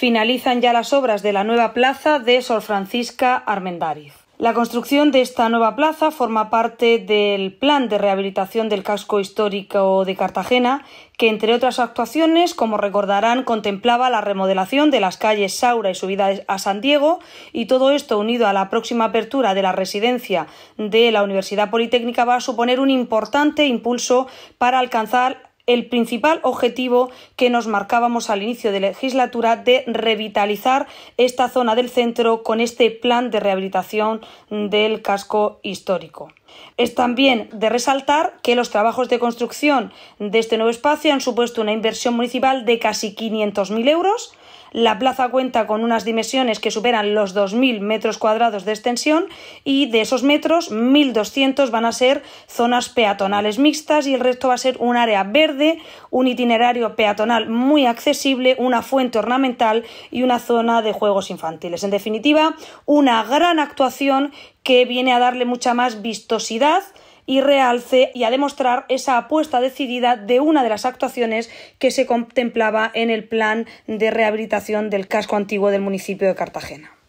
finalizan ya las obras de la nueva plaza de Sor Francisca Armendáriz. La construcción de esta nueva plaza forma parte del plan de rehabilitación del casco histórico de Cartagena, que entre otras actuaciones, como recordarán, contemplaba la remodelación de las calles Saura y subida a San Diego, y todo esto unido a la próxima apertura de la residencia de la Universidad Politécnica va a suponer un importante impulso para alcanzar el principal objetivo que nos marcábamos al inicio de la legislatura de revitalizar esta zona del centro con este plan de rehabilitación del casco histórico. Es también de resaltar que los trabajos de construcción de este nuevo espacio han supuesto una inversión municipal de casi 500.000 euros, la plaza cuenta con unas dimensiones que superan los 2.000 metros cuadrados de extensión y de esos metros 1.200 van a ser zonas peatonales mixtas y el resto va a ser un área verde, un itinerario peatonal muy accesible, una fuente ornamental y una zona de juegos infantiles. En definitiva, una gran actuación que viene a darle mucha más vistosidad y realce y a demostrar esa apuesta decidida de una de las actuaciones que se contemplaba en el plan de rehabilitación del casco antiguo del municipio de Cartagena.